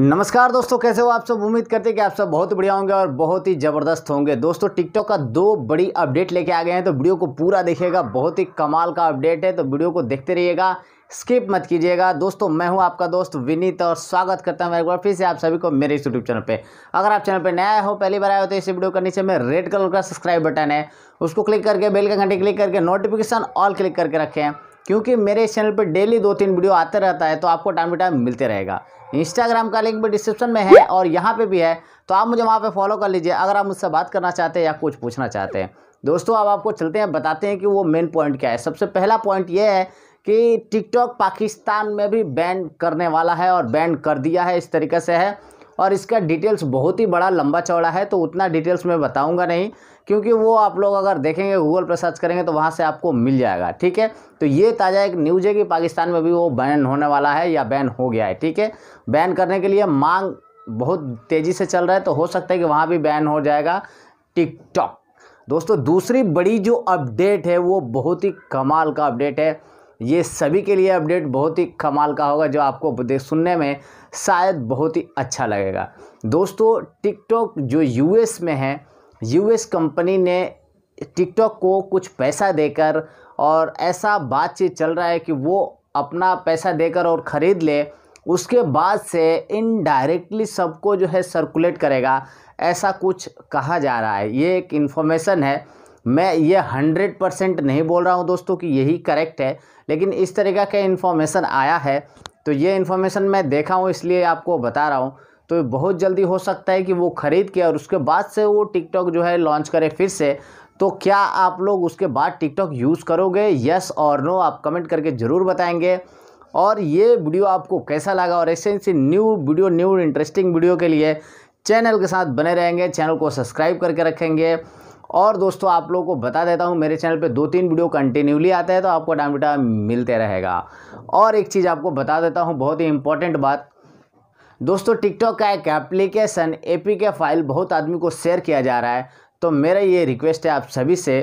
नमस्कार दोस्तों कैसे हो आप सब उम्मीद करते हैं कि आप सब बहुत बढ़िया होंगे और बहुत ही ज़बरदस्त होंगे दोस्तों टिकटॉक का दो बड़ी अपडेट लेके आ गए हैं तो वीडियो को पूरा देखिएगा बहुत ही कमाल का अपडेट है तो वीडियो को देखते रहिएगा स्किप मत कीजिएगा दोस्तों मैं हूं आपका दोस्त विनीत और स्वागत करता हूं एक बार फिर से आप सभी को मेरे इस यूट्यूब चैनल पे अगर आप चैनल पे नया हो पहली बार आए हो तो इस वीडियो के नीचे में रेड कलर का सब्सक्राइब बटन है उसको क्लिक करके बेल का घंटे क्लिक करके नोटिफिकेशन ऑल क्लिक करके रखें क्योंकि मेरे इस चैनल पर डेली दो तीन वीडियो आते रहता है तो आपको टाइम टू टाइम मिलते रहेगा इंस्टाग्राम का लिंक भी डिस्क्रिप्शन में है और यहाँ पे भी है तो आप मुझे वहाँ पे फॉलो कर लीजिए अगर आप मुझसे बात करना चाहते हैं या कुछ पूछना चाहते हैं दोस्तों अब आपको चलते हैं बताते हैं कि वो मेन पॉइंट क्या है सबसे पहला पॉइंट ये है कि टिकटॉक पाकिस्तान में भी बैन करने वाला है और बैन कर दिया है इस तरीके से है और इसका डिटेल्स बहुत ही बड़ा लंबा चौड़ा है तो उतना डिटेल्स मैं बताऊंगा नहीं क्योंकि वो आप लोग अगर देखेंगे गूगल पर सर्च करेंगे तो वहाँ से आपको मिल जाएगा ठीक है तो ये ताज़ा एक न्यूज़ है कि पाकिस्तान में भी वो बैन होने वाला है या बैन हो गया है ठीक है बैन करने के लिए मांग बहुत तेज़ी से चल रहा है तो हो सकता है कि वहाँ भी बैन हो जाएगा टिकटॉक दोस्तों दूसरी बड़ी जो अपडेट है वो बहुत ही कमाल का अपडेट है ये सभी के लिए अपडेट बहुत ही कमाल का होगा जो आपको सुनने में शायद बहुत ही अच्छा लगेगा दोस्तों टिकटॉक जो यूएस में है यूएस कंपनी ने टिकटॉक को कुछ पैसा देकर और ऐसा बातचीत चल रहा है कि वो अपना पैसा देकर और ख़रीद ले उसके बाद से इनडायरेक्टली सबको जो है सर्कुलेट करेगा ऐसा कुछ कहा जा रहा है ये एक इन्फॉर्मेशन है मैं ये हंड्रेड परसेंट नहीं बोल रहा हूँ दोस्तों कि यही करेक्ट है लेकिन इस तरीका का इन्फॉर्मेशन आया है तो ये इन्फॉर्मेशन मैं देखा हूँ इसलिए आपको बता रहा हूँ तो बहुत जल्दी हो सकता है कि वो ख़रीद के और उसके बाद से वो टिकटॉक जो है लॉन्च करे फिर से तो क्या आप लोग उसके बाद टिकटॉक यूज़ करोगे यस और नो आप कमेंट करके ज़रूर बताएंगे और ये वीडियो आपको कैसा लगा और ऐसे ऐसी new video new interesting video के लिए चैनल के साथ बने रहेंगे चैनल को सब्सक्राइब करके रखेंगे और दोस्तों आप लोगों को बता देता हूँ मेरे चैनल पे दो तीन वीडियो कंटिन्यूली आता है तो आपको डाम बेटा मिलते रहेगा और एक चीज़ आपको बता देता हूँ बहुत ही इंपॉर्टेंट बात दोस्तों टिकटॉक का एक एप्लीकेशन ए के फाइल बहुत आदमी को शेयर किया जा रहा है तो मेरा ये रिक्वेस्ट है आप सभी से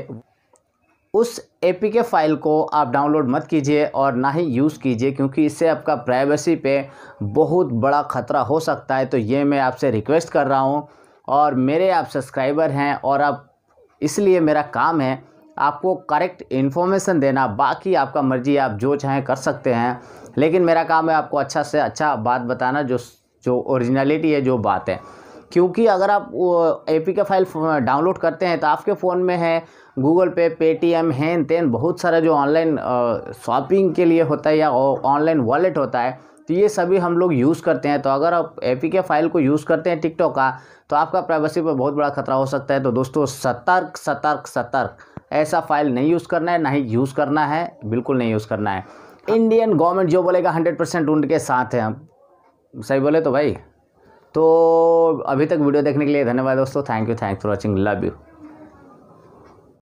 उस ए के फाइल को आप डाउनलोड मत कीजिए और ना ही यूज़ कीजिए क्योंकि इससे आपका प्राइवेसी पे बहुत बड़ा ख़तरा हो सकता है तो ये मैं आपसे रिक्वेस्ट कर रहा हूँ और मेरे आप सब्सक्राइबर हैं और आप इसलिए मेरा काम है आपको करेक्ट इन्फॉर्मेशन देना बाकी आपका मर्जी आप जो चाहें कर सकते हैं लेकिन मेरा काम है आपको अच्छा से अच्छा बात बताना जो जो ओरिजिनलिटी है जो बात है क्योंकि अगर आप ए पी का फाइल डाउनलोड करते हैं तो आपके फ़ोन में है गूगल पे पेटीएम हैं तेन बहुत सारा जो ऑनलाइन शॉपिंग के लिए होता है या ऑनलाइन वॉलेट होता है तो ये सभी हम लोग यूज़ करते हैं तो अगर आप ए पी के फाइल को यूज़ करते हैं टिकटॉक का तो आपका प्राइवेसी पर बहुत बड़ा खतरा हो सकता है तो दोस्तों सतर्क सतर्क सतर्क ऐसा फाइल नहीं यूज़ करना है ना ही यूज़ करना है बिल्कुल नहीं यूज़ करना है इंडियन गवर्नमेंट जो बोलेगा हंड्रेड परसेंट उनके साथ हैं हम सही बोले तो भाई तो अभी तक वीडियो देखने के लिए धन्यवाद दोस्तों thank you thanks for watching love you